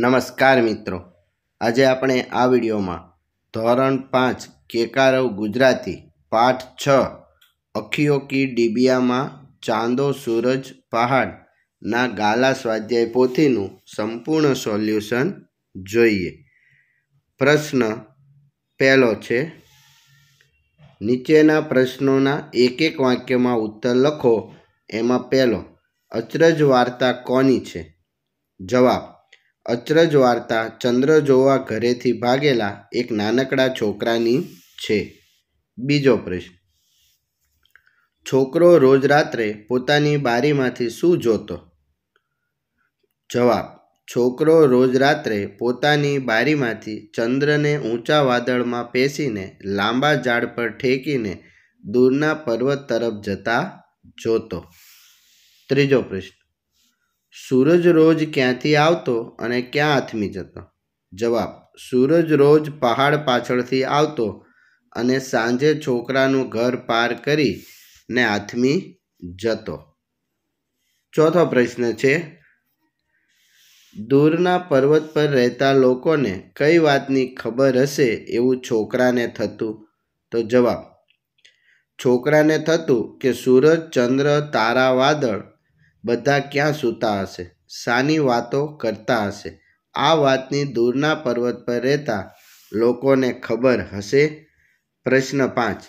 નમસ્કાર મિત્રો આજે આપણે આ વિડીયોમાં ધોરણ પાંચ કેકારવ ગુજરાતી પાઠ છ અખિયોકી ડીબિયામાં ચાંદો સૂરજ પહાડના ગાલા સ્વાધ્યાય પોથીનું સંપૂર્ણ સોલ્યુશન જોઈએ પ્રશ્ન પહેલો છે નીચેના પ્રશ્નોના એક એક વાક્યમાં ઉત્તર લખો એમાં પહેલો અચરજ વાર્તા કોની છે જવાબ અચરજ વાર્તા ચંદ્ર જોવા ઘરેથી ભાગેલા એક નાનકડા છોકરાની છે બીજો પ્રશ્ન છોકરો રોજ રાત્રે પોતાની બારીમાંથી શું જોતો જવાબ છોકરો રોજ રાત્રે પોતાની બારીમાંથી ચંદ્રને ઊંચા વાદળમાં પેસીને લાંબા ઝાડ પર ઠેકીને દૂરના પર્વત તરફ જતા જોતો ત્રીજો પ્રશ્ન સૂરજ રોજ ક્યાંથી આવતો અને ક્યાં આથમી જતો જવાબ સૂરજ રોજ પહાડ પાછળથી આવતો અને સાંજે છોકરાનું ઘર પાર કરી ને આથમી જતો ચોથો પ્રશ્ન છે દૂરના પર્વત પર રહેતા લોકોને કઈ વાતની ખબર હશે એવું છોકરાને થતું તો જવાબ છોકરાને થતું કે સૂરજ ચંદ્ર તારા વાદળ બધા ક્યાં સૂતા હશે શાની વાતો કરતા હશે આ વાતની દૂરના પર્વત પર રહેતા લોકોને ખબર હશે પ્રશ્ન પાંચ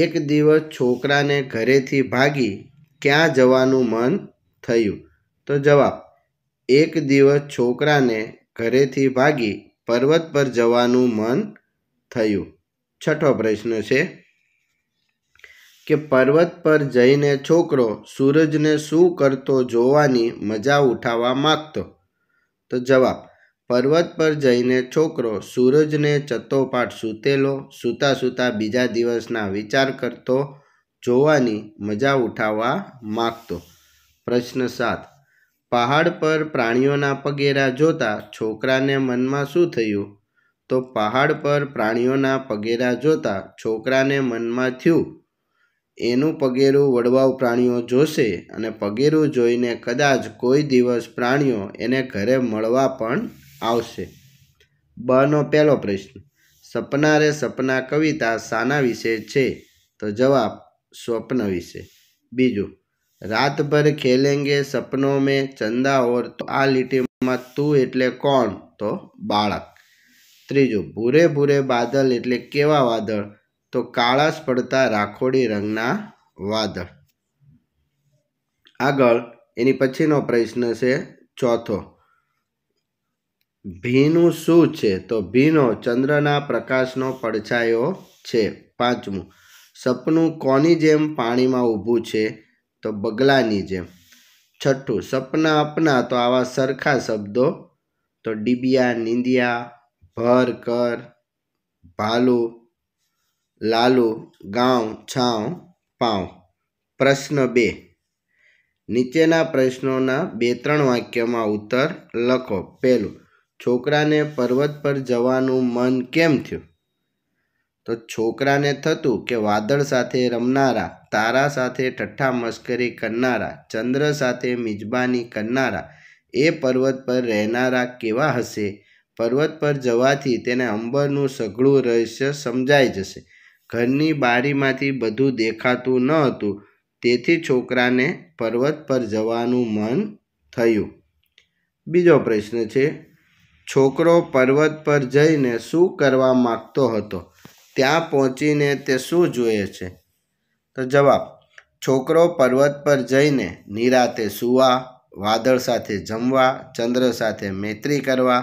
એક દિવસ છોકરાને ઘરેથી ભાગી ક્યાં જવાનું મન થયું તો જવાબ એક દિવસ છોકરાને ઘરેથી ભાગી પર્વત પર જવાનું મન થયું છઠ્ઠો પ્રશ્ન છે કે પર્વત પર જઈને છોકરો સૂરજને શું કરતો જોવાની મજા ઉઠાવવા માગતો તો જવાબ પર્વત પર જઈને છોકરો સૂરજને ચત્તોપાટ સૂતેલો સૂતા સૂતા બીજા દિવસના વિચાર કરતો જોવાની મજા ઉઠાવવા માગતો પ્રશ્ન સાત પહાડ પર પ્રાણીઓના પગેરા જોતા છોકરાને મનમાં શું થયું તો પહાડ પર પ્રાણીઓના પગેરા જોતા છોકરાને મનમાં થયું એનું પગેરું વડવાઉ પ્રાણીઓ જોશે અને પગેરું જોઈને કદાચ કોઈ દિવસ પ્રાણીઓ એને ઘરે મળવા પણ આવશે બનો પહેલો પ્રશ્ન સપના રે સપના કવિતા શાના વિશે છે તો જવાબ સ્વપ્ન વિશે બીજું રાતભર ખેલેંગે સપનો મેં ચંદા ઓર તો આ લીટીમાં તું એટલે કોણ તો બાળક ત્રીજું ભૂરે ભૂરે બાદલ એટલે કેવા વાદળ તો કાળા પડતા રાખોડી રંગના વાદળ આગળ એની પછીનો પ્રશ્ન છે ચોથો ભીનું શું છે તો ભીનો ચંદ્રના પ્રકાશનો પડછાયો છે પાંચમું સપનું કોની જેમ પાણીમાં ઊભું છે તો બગલાની જેમ છઠ્ઠું સપના અપના તો આવા સરખા શબ્દો તો ડીબિયા નિંદિયા ભર કર ભાલુ લાલુ ગાંવ છાંવ પાંવ પ્રશ્ન બે નીચેના પ્રશ્નોના બે ત્રણ વાક્યમાં ઉત્તર લખો પહેલું છોકરાને પર્વત પર જવાનું મન કેમ થયું તો છોકરાને થતું કે વાદળ સાથે રમનારા તારા સાથે ઠઠ્ઠા મસ્કરી કરનારા ચંદ્ર સાથે મિજબાની કરનારા એ પર્વત પર રહેનારા કેવા હશે પર્વત પર જવાથી તેને અંબરનું સઘળું રહસ્ય સમજાઈ જશે ઘરની બારીમાંથી બધું દેખાતું ન હતું તેથી છોકરાને પર્વત પર જવાનું મન થયું બીજો પ્રશ્ન છે છોકરો પર્વત પર જઈને શું કરવા માગતો હતો ત્યાં પહોંચીને તે શું જોઈએ છે તો જવાબ છોકરો પર્વત પર જઈને નિરાતે સુવા વાદળ સાથે જમવા ચંદ્ર સાથે મૈત્રી કરવા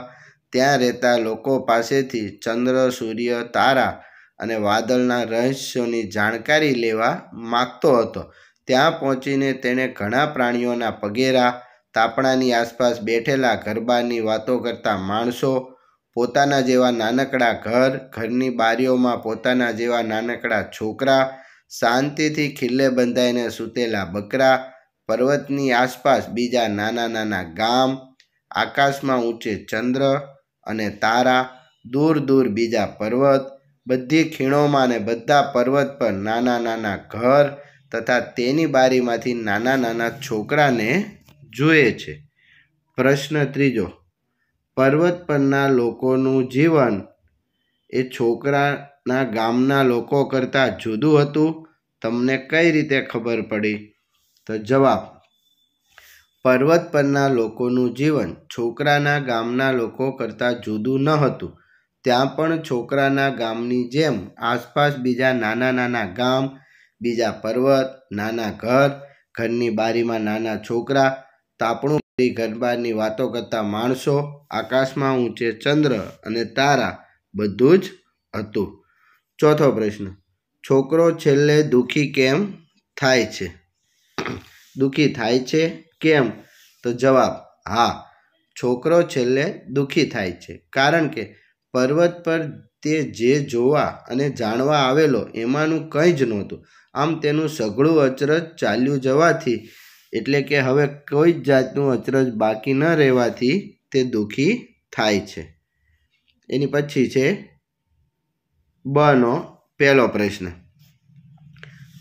ત્યાં રહેતા લોકો પાસેથી ચંદ્ર સૂર્ય તારા અને વાદળના રહસ્યોની જાણકારી લેવા માગતો હતો ત્યાં પહોંચીને તેણે ઘણા પ્રાણીઓના પગેરા તાપણાની આસપાસ બેઠેલા ગરબાની વાતો કરતા માણસો પોતાના જેવા નાનકડા ઘર ઘરની બારીઓમાં પોતાના જેવા નાનકડા છોકરા શાંતિથી ખીલ્લે બંધાઈને સૂતેલા બકરા પર્વતની આસપાસ બીજા નાના નાના ગામ આકાશમાં ઊંચે ચંદ્ર અને તારા દૂર દૂર બીજા પર્વત બધી ખીણોમાં ને બધા પર્વત પર નાના નાના ઘર તથા તેની બારીમાંથી નાના નાના છોકરાને જુએ છે પ્રશ્ન ત્રીજો પર્વત પરના લોકોનું જીવન એ છોકરાના ગામના લોકો કરતાં જુદું હતું તમને કઈ રીતે ખબર પડી તો જવાબ પર્વત પરના લોકોનું જીવન છોકરાના ગામના લોકો કરતાં જુદું ન હતું ત્યાં પણ છોકરાના ગામની જેમ આસપાસ બીજા નાના નાના ગામ બીજા પર્વત નાના ઘર ઘરની બારીમાં નાના છોકરા તાપણું ભરી ઘરબારની વાતો કરતા માણસો આકાશમાં ઊંચે ચંદ્ર અને તારા બધું જ હતું ચોથો પ્રશ્ન છોકરો છેલ્લે દુઃખી કેમ થાય છે દુઃખી થાય છે કેમ તો જવાબ હા છોકરો છેલ્લે દુઃખી થાય છે કારણ કે પર્વત પર તે જે જોવા અને જાણવા આવેલો એમાંનું કંઈ જ નહોતું આમ તેનું સઘળું અચરજ ચાલ્યું જવાથી એટલે કે હવે કોઈ જ જાતનું અચરજ બાકી ન રહેવાથી તે દુઃખી થાય છે એની પછી છે બનો પહેલો પ્રશ્ન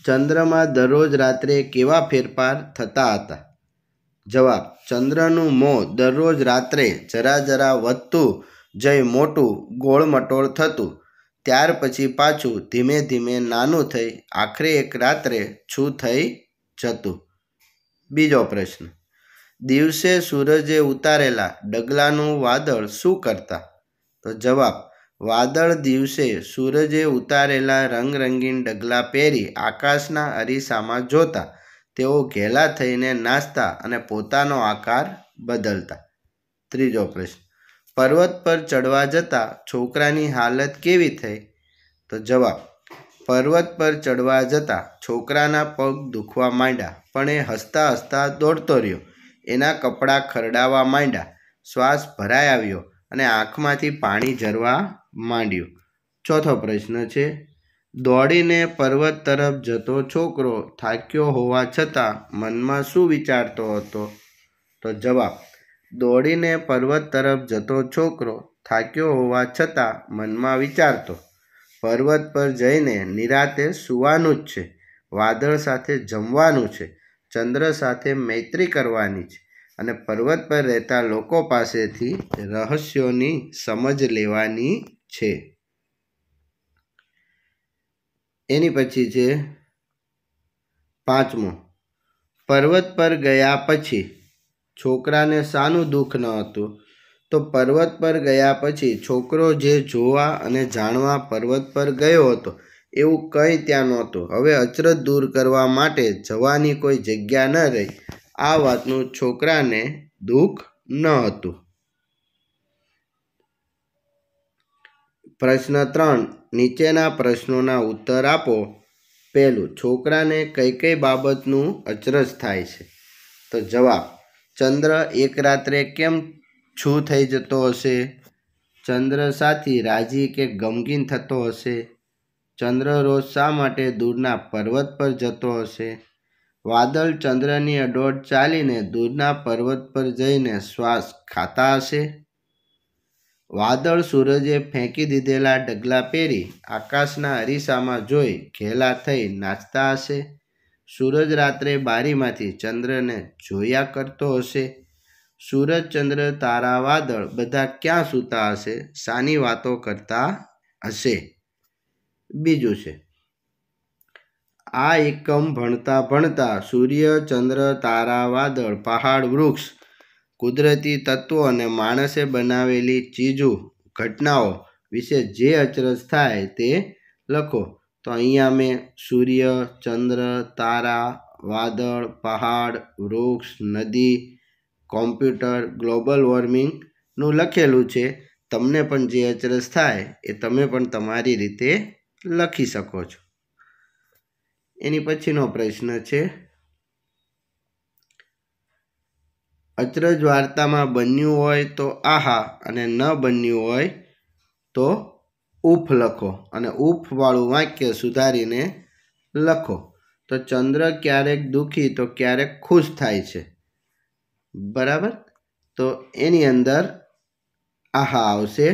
ચંદ્રમાં દરરોજ રાત્રે કેવા ફેરફાર થતા હતા જવાબ ચંદ્રનું મોં દરરોજ રાત્રે જરા જરા વધતું જય મોટું ગોળમટોળ થતું ત્યાર પછી પાછું ધીમે ધીમે નાનું થઈ આખરે એક રાત્રે છું થઈ જતું બીજો પ્રશ્ન દિવસે સૂરજે ઉતારેલા ડગલાનું વાદળ શું કરતા તો જવાબ વાદળ દિવસે સૂરજે ઉતારેલા રંગરંગીન ડગલા પહેરી આકાશના અરીસામાં જોતા તેઓ ઘેલા થઈને નાચતા અને પોતાનો આકાર બદલતા ત્રીજો પ્રશ્ન પર્વત પર ચડવા જતાં છોકરાની હાલત કેવી થઈ તો જવાબ પર્વત પર ચડવા જતાં છોકરાના પગ દુખવા માંડ્યા પણ એ હસતા હસતા દોડતો રહ્યો એના કપડાં ખરડાવા માંડ્યા શ્વાસ ભરાઈ આવ્યો અને આંખમાંથી પાણી ઝરવા માંડ્યું ચોથો પ્રશ્ન છે દોડીને પર્વત તરફ જતો છોકરો થાક્યો હોવા છતાં મનમાં શું વિચારતો હતો તો જવાબ દોડીને પર્વત તરફ જતો છોકરો થાક્યો હોવા છતાં મનમાં વિચારતો પર્વત પર જઈને નિરાતે સૂવાનું જ છે વાદળ સાથે જમવાનું છે ચંદ્ર સાથે મૈત્રી કરવાની છે અને પર્વત પર રહેતા લોકો પાસેથી રહસ્યોની સમજ લેવાની છે એની પછી છે પાંચમો પર્વત પર ગયા પછી છોકરાને શાનું દુઃખ ન હતું તો પર્વત પર ગયા પછી છોકરો જે જોવા અને જાણવા પર્વત પર ગયો હતો એવું કંઈ ત્યાં નહોતું હવે અચરજ દૂર કરવા માટે જવાની કોઈ જગ્યા ન રહી આ વાતનું છોકરાને દુઃખ ન હતું પ્રશ્ન ત્રણ નીચેના પ્રશ્નોના ઉત્તર આપો પહેલું છોકરાને કઈ કઈ બાબતનું અચરજ થાય છે તો જવાબ ચંદ્ર એક રાત્રે કેમ છૂ થઈ જતો હશે ચંદ્ર સાથી રાજી કે ગમગીન થતો હશે ચંદ્ર રોજ શા માટે દૂરના પર્વત પર જતો હશે વાદળ ચંદ્રની અડોડ ચાલીને દૂરના પર્વત પર જઈને શ્વાસ ખાતા હશે વાદળ સૂરજે ફેંકી દીધેલા ડગલા પહેરી આકાશના અરીસામાં જોઈ ઘેલા થઈ નાચતા હશે સૂરજ રાત્રે બારીમાંથી ચંદ્રને જોયા કરતો હશે સૂરજ ચંદ્ર તારા વાદળ બધા ક્યાં સૂતા હશે સાની વાતો કરતા હશે બીજું છે આ એકમ ભણતા ભણતા સૂર્ય ચંદ્ર તારા વાદળ પહાડ વૃક્ષ કુદરતી તત્વો અને માણસે બનાવેલી ચીજો ઘટનાઓ વિશે જે અચરજ થાય તે લખો તો અહીંયા મેં સૂર્ય ચંદ્ર તારા વાદળ પહાડ વૃક્ષ નદી કોમ્પ્યુટર ગ્લોબલ વોર્મિંગનું લખેલું છે તમને પણ જે અચરજ થાય એ તમે પણ તમારી રીતે લખી શકો છો એની પછીનો પ્રશ્ન છે અચરજ વાર્તામાં બન્યું હોય તો આહા અને ન બન્યું હોય તો ઉફ લખો અને ઉફવાળું વાક્ય સુધારીને લખો તો ચંદ્ર ક્યારેક દુઃખી તો ક્યારેક ખુશ થાય છે બરાબર તો એની અંદર આહા આવશે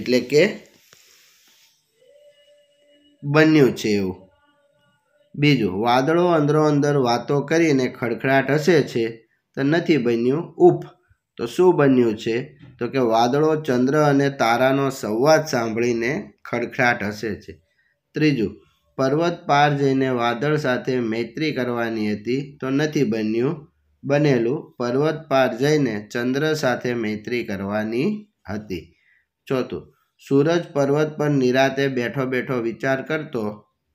એટલે કે બન્યું છે એવું બીજું વાદળો અંદરો અંદર વાતો કરીને ખડખડાટ હસે છે તો નથી બન્યું ઉફ તો શું બન્યું છે તો કે વાદળો ચંદ્ર અને તારાનો સંવાદ સાંભળીને ખડખડાટ હસે છે ત્રીજું પર્વત પાર જઈને વાદળ સાથે મૈત્રી કરવાની હતી તો નથી બન્યું બનેલું પર્વત પાર જઈને ચંદ્ર સાથે મૈત્રી કરવાની હતી ચોથું સૂરજ પર્વત પર નિરાતે બેઠો બેઠો વિચાર કરતો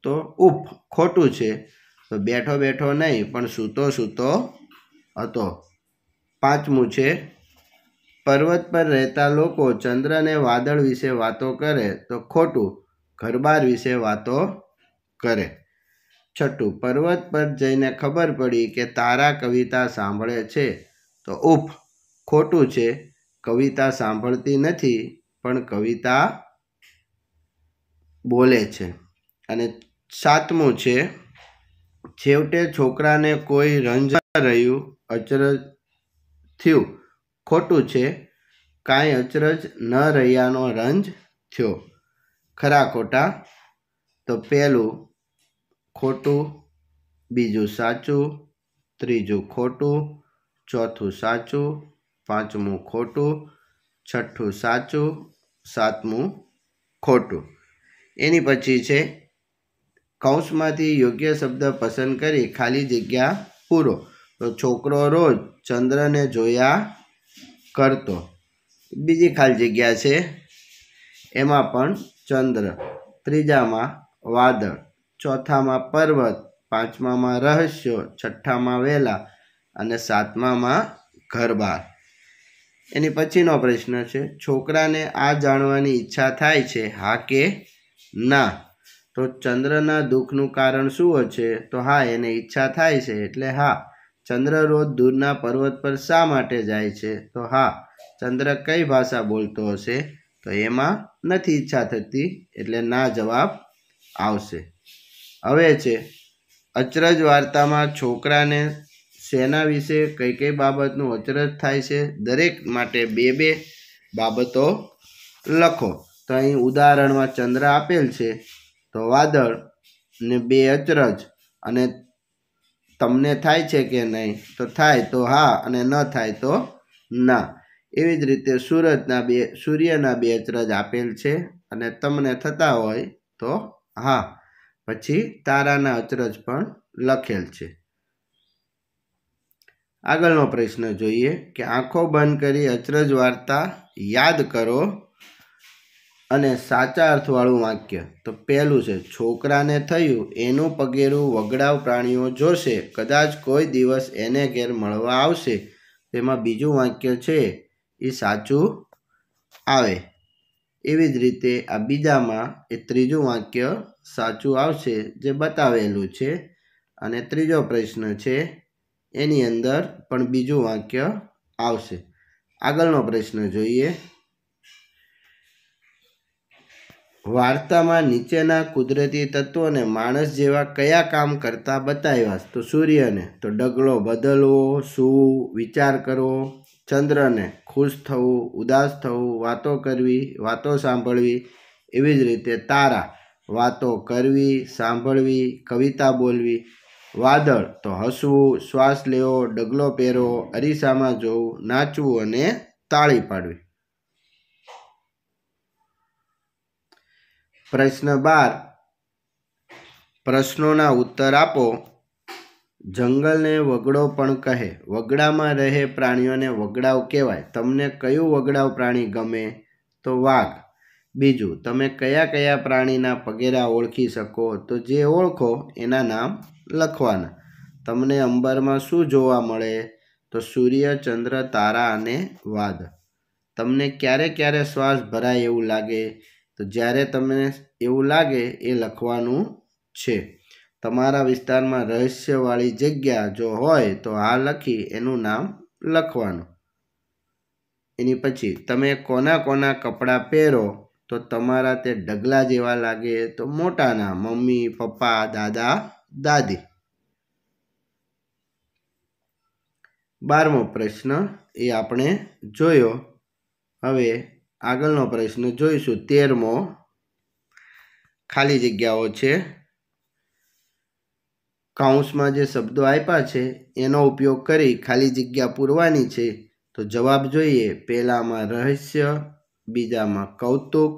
તો ઉફ ખોટું છે તો બેઠો બેઠો નહીં પણ સૂતો સૂતો હતો પાંચમું છે પર્વત પર રહેતા લોકો ચંદ્રને વાદળ વિશે વાતો કરે તો ખોટું ઘરબાર વિશે વાતો કરે છઠ્ઠું પર્વત પર જઈને ખબર પડી કે તારા કવિતા સાંભળે છે તો ઉફ ખોટું છે કવિતા સાંભળતી નથી પણ કવિતા બોલે છે અને સાતમું છે છેવટે છોકરાને કોઈ રંજ રહ્યું અચરજ થયું ખોટું છે કાંઈ અચરજ ન રહ્યાનો રંજ થયો ખરા ખોટા તો પહેલું ખોટું બીજું સાચું ત્રીજું ખોટું ચોથું સાચું પાંચમું ખોટું છઠ્ઠું સાચું સાતમું ખોટું એની પછી છે કૌંસમાંથી યોગ્ય શબ્દ પસંદ કરી ખાલી જગ્યા પૂરો તો છોકરો રોજ ચંદ્રને જોયા કરતો બીજી ખાલી જગ્યા છે એમાં પણ ચંદ્ર ત્રીજામાં વાદળ ચોથામાં પર્વત પાંચમામાં રહસ્યો છઠ્ઠામાં વેલા અને સાતમામાં ઘરબાર એની પછીનો પ્રશ્ન છે છોકરાને આ જાણવાની ઈચ્છા થાય છે હા કે ના તો ચંદ્રના દુઃખનું કારણ શું છે તો હા એને ઈચ્છા થાય છે એટલે હા ચંદ્ર રોજ દૂરના પર્વત પર શા માટે જાય છે તો હા ચંદ્ર કઈ ભાષા બોલતો હશે તો એમાં નથી ઈચ્છા થતી એટલે ના જવાબ આવશે હવે છે અચરજ વાર્તામાં છોકરાને શેના વિશે કઈ કઈ બાબતનું અચરજ થાય છે દરેક માટે બે બે બાબતો લખો તો અહીં ઉદાહરણમાં ચંદ્ર આપેલ છે તો વાદળ ને બે અચરજ અને તમને થાય છે કે નહીં તો થાય તો હા અને ન થાય તો ના એવી જ રીતે સૂરજના બે સૂર્યના બે રજ આપેલ છે અને તમને થતા હોય તો હા પછી તારાના અચરજ પણ લખેલ છે આગળનો પ્રશ્ન જોઈએ કે આંખો બંધ કરી અચરજ વાર્તા યાદ કરો અને સાચા અર્થવાળું વાક્ય તો પહેલું છે છોકરાને થયું એનું પગેરું વગડાવ પ્રાણીઓ જોશે કદાચ કોઈ દિવસ એને ઘેર મળવા આવશે તેમાં બીજું વાક્ય છે એ સાચું આવે એવી જ રીતે આ બીજામાં એ ત્રીજું વાક્ય સાચું આવશે જે બતાવેલું છે અને ત્રીજો પ્રશ્ન છે એની અંદર પણ બીજું વાક્ય આવશે આગળનો પ્રશ્ન જોઈએ વાર્તામાં નીચેના કુદરતી તત્વોને માણસ જેવા કયા કામ કરતા બતાવ્યા તો સૂર્યને તો ડગલો બદલવો સૂવું વિચાર કરવો ચંદ્રને ખુશ થવું ઉદાસ થવું વાતો કરવી વાતો સાંભળવી એવી જ રીતે તારા વાતો કરવી સાંભળવી કવિતા બોલવી વાદળ તો હસવું શ્વાસ લેવો ડગલો પહેરવો અરીસામાં જોવું નાચવું અને તાળી પાડવી પ્રશ્ન બાર પ્રશ્નોના ઉત્તર આપો જંગલને વગડો પણ કહે વગડામાં રહે પ્રાણીઓને વગડાવ કહેવાય તમને કયું વગડાવ પ્રાણી ગમે તો વાઘ બીજું તમે કયા કયા પ્રાણીના પગેરા ઓળખી શકો તો જે ઓળખો એના નામ લખવાના તમને અંબરમાં શું જોવા મળે તો સૂર્ય ચંદ્ર તારા અને વાદ તમને ક્યારે ક્યારે શ્વાસ ભરાય એવું લાગે તો જ્યારે તમને એવું લાગે એ લખવાનું છે તમારા વિસ્તારમાં રહસ્યવાળી જગ્યા જો હોય તો આ લખી એનું નામ લખવાનું એની પછી તમે કોના કોના કપડાં પહેરો તો તમારા તે ડગલા જેવા લાગે તો મોટાના મમ્મી પપ્પા દાદા દાદી બારમો પ્રશ્ન એ આપણે જોયો હવે આગળનો પ્રશ્ન જોઈશું તેરમો ખાલી જગ્યાઓ છે કાઉન્સમાં જે શબ્દો આપ્યા છે એનો ઉપયોગ કરી ખાલી જગ્યા પૂરવાની છે તો જવાબ જોઈએ પહેલામાં રહસ્ય બીજામાં કૌતુક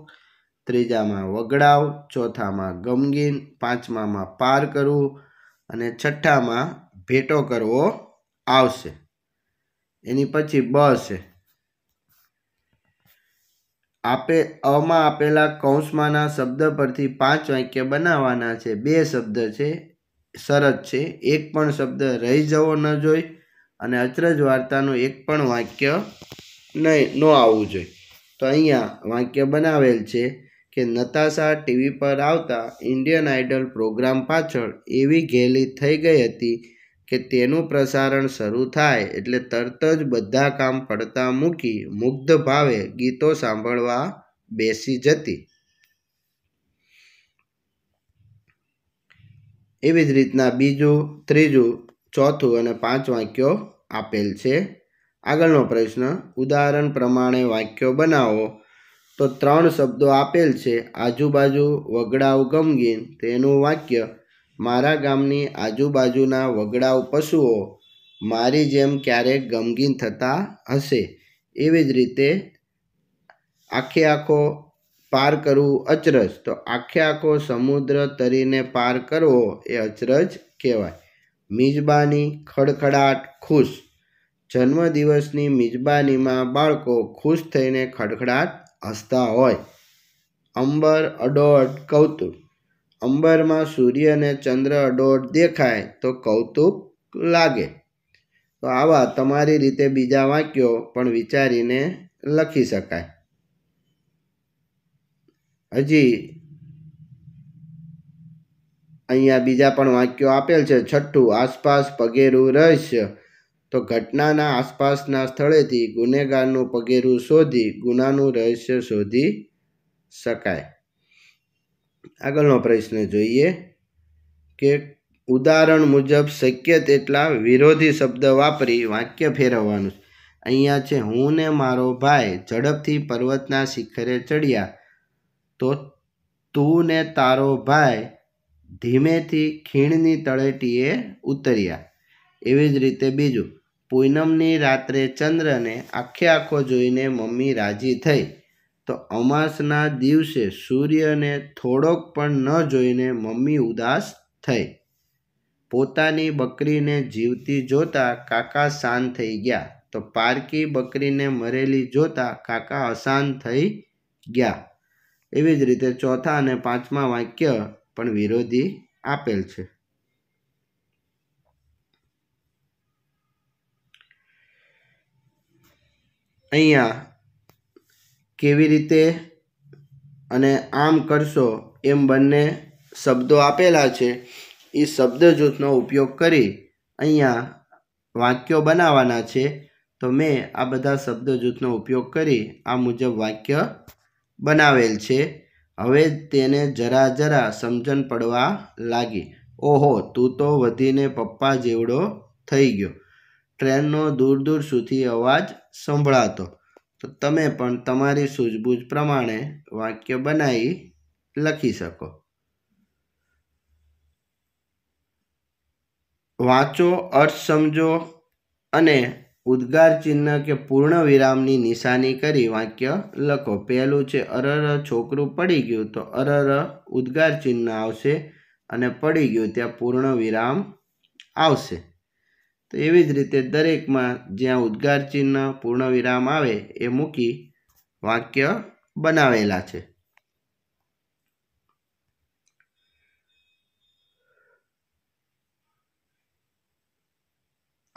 ત્રીજામાં વગડાવ ચોથામાં ગમગીન પાંચમામાં પાર કરવું અને છઠ્ઠામાં ભેટો કરવો આવશે એની પછી બ છે આપે અમાં આપેલા કૌંસમાંના શબ્દ પરથી પાંચ વાક્ય બનાવવાના છે બે શબ્દ છે શરત છે એક પણ શબ્દ રહી જવો ન જોઈ અને અચરજ વાર્તાનું એક પણ વાક્ય નહીં ન આવવું જોઈએ તો અહીંયા વાક્ય બનાવેલ છે કે નતાશા ટીવી પર આવતા ઇન્ડિયન આઇડલ પ્રોગ્રામ પાછળ એવી ઘેલી થઈ ગઈ હતી કે તેનું પ્રસારણ શરૂ થાય એટલે તરત જ બધા કામ પડતા મૂકી મુગ્ધ ભાવે ગીતો સાંભળવા બેસી જતી એવી જ રીતના બીજું ત્રીજું ચોથું અને પાંચ વાક્યો આપેલ છે આગળનો પ્રશ્ન ઉદાહરણ પ્રમાણે વાક્યો બનાવો તો ત્રણ શબ્દો આપેલ છે આજુબાજુ વગડાવ ગમગીન તેનું વાક્ય મારા ગામની આજુબાજુના વગડાઉ પશુઓ મારી જેમ ક્યારેક ગમગીન થતા હશે એવી જ રીતે આખે આખો પાર કરવું અચરજ તો આખે આખો સમુદ્ર તરીને પાર કરવો એ અચરજ કહેવાય મિજબાની ખડખડાટ ખુશ જન્મદિવસની મિજબાનીમાં બાળકો ખુશ થઈને ખડખડાટ હસતા હોય અંબર અડોટ કૌતુક અંબરમાં સૂર્ય અને ચંદ્ર અડોડ દેખાય તો કૌતુક લાગે તો આવા તમારી રીતે બીજા વાક્યો પણ વિચારીને લખી શકાય હજી અહીંયા બીજા પણ વાક્યો આપેલ છે છઠ્ઠું આસપાસ પગેરું રહસ્ય તો ઘટનાના આસપાસના સ્થળેથી ગુનેગારનું પગેરું શોધી ગુનાનું રહસ્ય શોધી શકાય આગળનો પ્રશ્ન જોઈએ કે ઉદાહરણ મુજબ શક્ય તેટલા વિરોધી શબ્દ વાપરી વાક્ય ફેરવવાનું અહીંયા છે હું ને મારો ભાઈ ઝડપથી પર્વતના શિખરે ચડ્યા તો તું ને તારો ભાઈ ધીમેથી ખીણની તળેટીએ ઉતર્યા એવી જ રીતે બીજું પૂનમની રાત્રે ચંદ્રને આખે આખો જોઈને મમ્મી રાજી થઈ તો અમાસના દિવસે સૂર્યને થોડોક પણ ન જોઈને મમ્મી ઉદાસ થઈ પોતાની બકરીને જીવતી જોતા કાકા શાંત થઈ ગયા તો પારકી બકરીને મરેલી જોતા કાકા અશાંત થઈ ગયા એવી જ રીતે ચોથા અને પાંચમા વાક્ય પણ વિરોધી આપેલ છે અહીંયા કેવી રીતે અને આમ કરશો એમ બંને શબ્દો આપેલા છે એ શબ્દ જૂથનો ઉપયોગ કરી અહીંયા વાક્યો બનાવવાના છે તો મેં આ બધા શબ્દ જૂથનો ઉપયોગ કરી આ મુજબ વાક્ય બનાવેલ છે હવે તેને જરા જરા સમજણ પડવા લાગી ઓહો તું તો વધીને પપ્પા જેવડો થઈ ગયો ટ્રેનનો દૂર દૂર સુધી અવાજ સંભળાતો તો તમે પણ તમારી સૂઝબૂઝ પ્રમાણે વાક્ય બનાવી લખી શકો વાંચો અર્થ સમજો અને ઉદ્ગાર ચિહ્ન કે પૂર્ણ વિરામની નિશાની કરી વાક્ય લખો પહેલું છે અરર છોકરું પડી ગયું તો અરર ઉદ્ગાર ચિહ્ન આવશે અને પડી ગયું ત્યાં પૂર્ણ વિરામ આવશે તો એવી જ રીતે દરેકમાં જ્યાં ઉદ્ગાર ચિહ્ન વિરામ આવે એ મૂકી વાક્ય બનાવેલા છે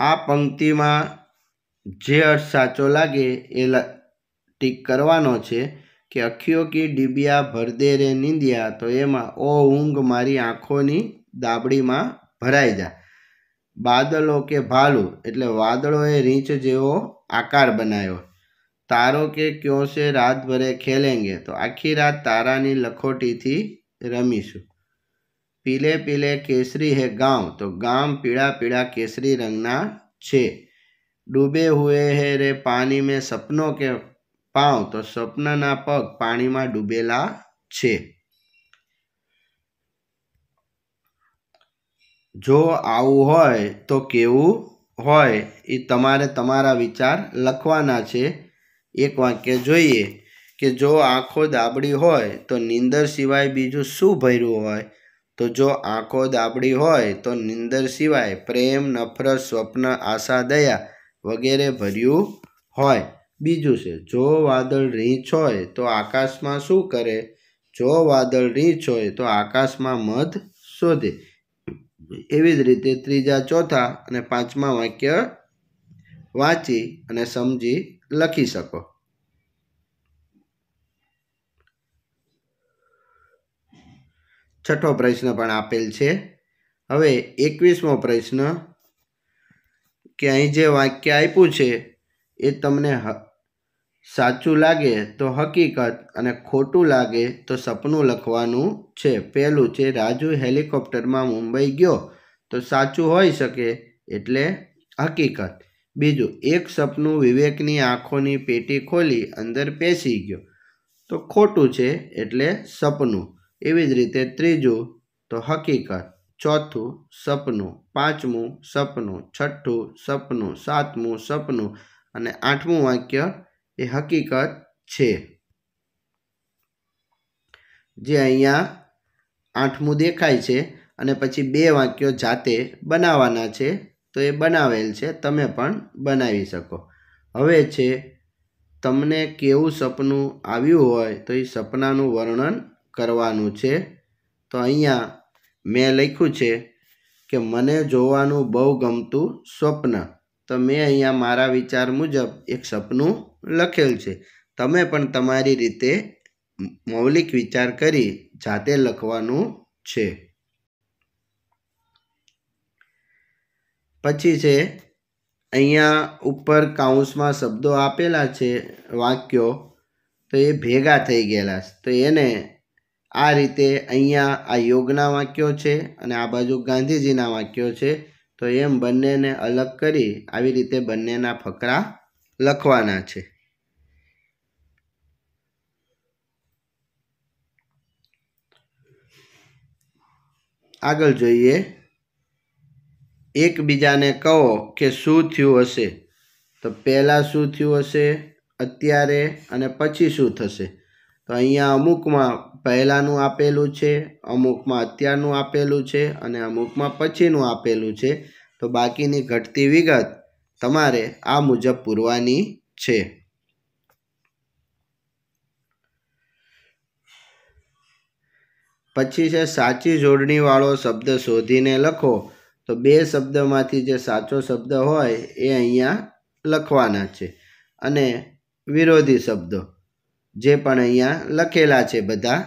આ પંક્તિમાં જે અર્થ સાચો લાગે એ ટીક કરવાનો છે કે અખીઓ કી ડીબિયા ભરદે રે નિંદિયા તો એમાં ઓ ઊંઘ મારી આંખોની દાબડીમાં ભરાઈ જા બાદલો કે ભાલુ એટલે વાદળોએ રીંછ જેવો આકાર બનાવ્યો તારો કે ક્યો છે રાતભરે ખેલેંગે તો આખી રાત તારાની લખોટીથી રમીશું પીલે પીલે કેસરી હે ગામ તો ગામ પીળા પીળા કેસરી રંગના છે ડૂબે હુએ હે રે પાણી મેં સપનો કે પાઉં તો સપનાના પગ પાણીમાં ડૂબેલા છે જો આવું હોય તો કેવું હોય એ તમારે તમારા વિચાર લખવાના છે એક વાક્ય જોઈએ કે જો આંખો દાબડી હોય તો નીંદર સિવાય બીજું શું ભર્યું હોય તો જો આંખો દાબડી હોય તો નીંદર સિવાય પ્રેમ નફરત સ્વપ્ન આશા દયા વગેરે ભર્યું હોય બીજું છે જો વાદળ રીંછ હોય તો આકાશમાં શું કરે જો વાદળ રીંછ હોય તો આકાશમાં મધ શોધે એવી જ રીતે ત્રીજા ચોથા અને પાંચમા વાક્ય વાંચી અને સમજી લખી શકો છઠ્ઠો પ્રશ્ન પણ આપેલ છે હવે એકવીસમો પ્રશ્ન કે અહીં જે વાક્ય આપ્યું છે એ તમને સાચું લાગે તો હકીકત અને ખોટું લાગે તો સપનું લખવાનું છે પહેલું છે રાજુ હેલિકોપ્ટરમાં મુંબઈ ગયો તો સાચું હોઈ શકે એટલે હકીકત બીજું એક સપનું વિવેકની આંખોની પેટી ખોલી અંદર પેસી ગયો તો ખોટું છે એટલે સપનું એવી જ રીતે ત્રીજું તો હકીકત ચોથું સપનું પાંચમું સપનું છઠ્ઠું સપનું સાતમું સપનું અને આઠમું વાક્ય એ હકીકત છે જે અહીંયા આઠમું દેખાય છે અને પછી બે વાક્યો જાતે બનાવવાના છે તો એ બનાવેલ છે તમે પણ બનાવી શકો હવે છે તમને કેવું સપનું આવ્યું હોય તો એ સપનાનું વર્ણન કરવાનું છે તો અહીંયા મેં લખ્યું છે કે મને જોવાનું બહુ ગમતું સ્વપ્ન તો મેં અહીંયા મારા વિચાર મુજબ એક સપનું લખેલ છે તમે પણ તમારી રીતે મૌલિક વિચાર કરી જાતે લખવાનું છે પછી છે અહીંયા ઉપર કાઉન્સમાં શબ્દો આપેલા છે વાક્યો તો એ ભેગા થઈ ગયેલા તો એને આ રીતે અહીંયા આ યોગના વાક્યો છે અને આ બાજુ ગાંધીજીના વાક્યો છે તો એમ બંનેને અલગ કરી આવી રીતે બંનેના ફકરા લખવાના છે આગળ જોઈએ એકબીજાને કહો કે શું થયું હશે તો પહેલાં શું થયું હશે અત્યારે અને પછી શું થશે તો અહીંયા અમુકમાં પહેલાંનું આપેલું છે અમુકમાં અત્યારનું આપેલું છે અને અમુકમાં પછીનું આપેલું છે તો બાકીની ઘટતી વિગત તમારે આ મુજબ પૂરવાની છે પછી છે સાચી જોડણીવાળો શબ્દ શોધીને લખો તો બે શબ્દમાંથી જે સાચો શબ્દ હોય એ અહીંયા લખવાના છે અને વિરોધી શબ્દો જે પણ અહીંયા લખેલા છે બધા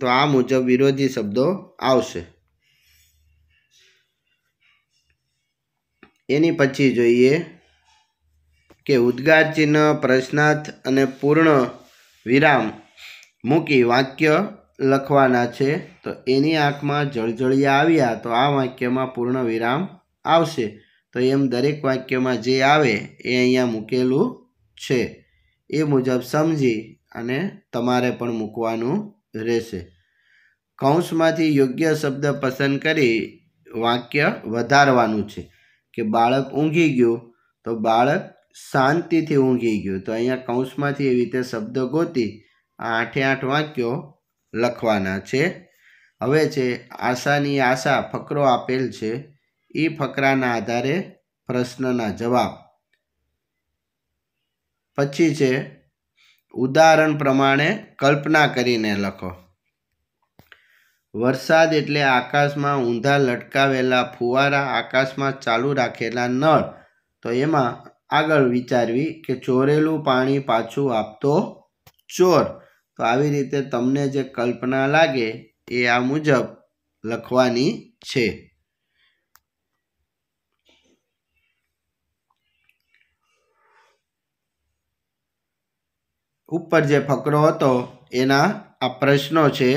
તો આ મુજબ વિરોધી શબ્દો આવશે એની પછી જોઈએ કે ઉદ્ગાર ચિહ્ન પ્રશ્નાર્થ અને પૂર્ણ વિરામ મૂકી વાક્ય લખવાના છે તો એની આંખમાં જળજળિયા આવ્યા તો આ વાક્યમાં પૂર્ણ વિરામ આવશે તો એમ દરેક વાક્યમાં જે આવે એ અહીંયા મૂકેલું છે એ મુજબ સમજી અને તમારે પણ મૂકવાનું રહેશે કૌંસમાંથી યોગ્ય શબ્દ પસંદ કરી વાક્ય વધારવાનું છે કે બાળક ઊંઘી ગયું તો બાળક શાંતિથી ઊંઘી ગયું તો અહીંયા કૌંસમાંથી એવી રીતે શબ્દ ગોતી આ આઠે આઠ વાક્યો લખવાના છે હવે છે આશાની આશા ફકરો આપેલ છે એ ફકરાના આધારે પ્રશ્નના જવાબ પછી છે ઉદાહરણ પ્રમાણે કલ્પના કરીને લખો વરસાદ એટલે આકાશમાં ઊંધા લટકાવેલા ફુવારા આકાશમાં ચાલુ રાખેલા નળ તો એમાં આગળ વિચારવી કે ચોરેલું પાણી પાછું આપતો ચોર તો આવી રીતે તમને જે કલ્પના લાગે એ આ મુજબ લખવાની છે ઉપર જે ફકરો હતો એના આ પ્રશ્નો છે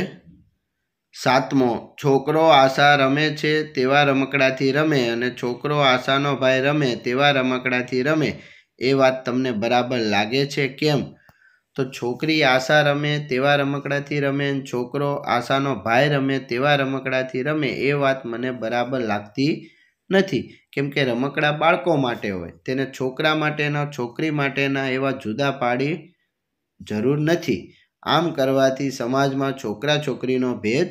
સાતમો છોકરો આશા રમે છે તેવા રમકડાથી રમે અને છોકરો આશાનો ભાઈ રમે તેવા રમકડાથી રમે એ વાત તમને બરાબર લાગે છે કેમ તો છોકરી આશા રમે તેવા રમકડાથી રમે છોકરો આશાનો ભાઈ રમે તેવા રમકડાથી રમે એ વાત મને બરાબર લાગતી નથી કેમ કે રમકડા બાળકો માટે હોય તેને છોકરા માટેના છોકરી માટેના એવા જુદા પાડી જરૂર નથી આમ કરવાથી સમાજમાં છોકરા છોકરીનો ભેદ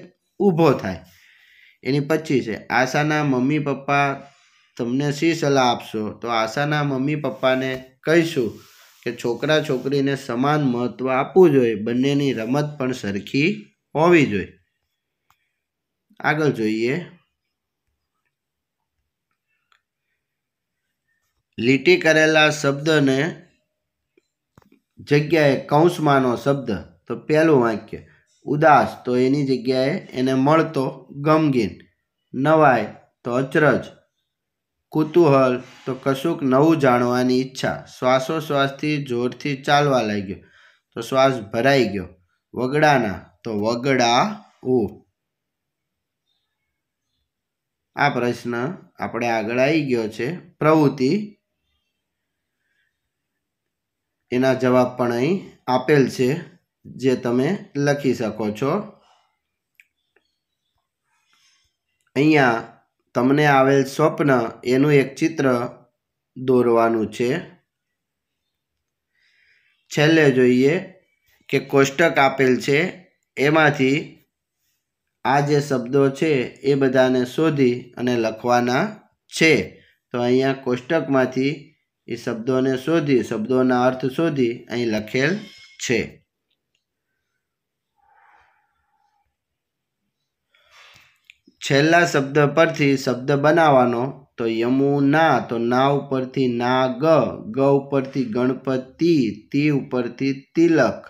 ઊભો થાય એની પછી છે આશાના મમ્મી પપ્પા તમને શી સલાહ આપશો તો આશાના મમ્મી પપ્પાને કહીશું કે છોકરા છોકરીને સમાન મહત્ત્વ આપવું જોઈએ બંનેની રમત પણ સરખી હોવી જોઈએ આગળ જોઈએ લીટી કરેલા શબ્દને જગ્યાએ કૌંસમાંનો શબ્દ તો પહેલું વાક્ય ઉદાસ તો એની જગ્યાએ એને મળતો ગમગીન નવાય તો અચરજ કુતૂહલ તો કશુંક નવું જાણવાની ઈચ્છા શ્વાસોશ્વાસથી જોરથી ચાલવા લાગ્યો તો શ્વાસ ભરાઈ ગયો વગડાના તો વગડા ઓ આ પ્રશ્ન આપણે આગળ આવી ગયો છે પ્રવૃત્તિ એના જવાબ પણ અહીં આપેલ છે જે તમે લખી શકો છો અહીંયા તમને આવેલ સ્વપ્ન એનું એક ચિત્ર દોરવાનું છે છેલ્લે જોઈએ કે કોષ્ટક આપેલ છે એમાંથી આ જે શબ્દો છે એ બધાને શોધી અને લખવાના છે તો અહીંયા કોષ્ટકમાંથી એ શબ્દોને શોધી શબ્દોના અર્થ શોધી અહીં લખેલ છે છેલ્લા શબ્દ પરથી શબ્દ બનાવવાનો તો યમુના તો ના ઉપરથી ના ગ ગ ઉપરથી ગણપતિ તી ઉપરથી તિલક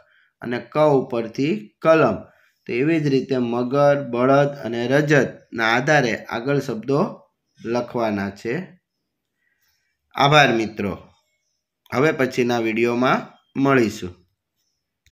અને ક ઉપરથી કલમ તો એવી જ રીતે મગર બળદ અને રજતના આધારે આગળ શબ્દો લખવાના છે આભાર મિત્રો હવે પછીના વિડીયોમાં મળીશું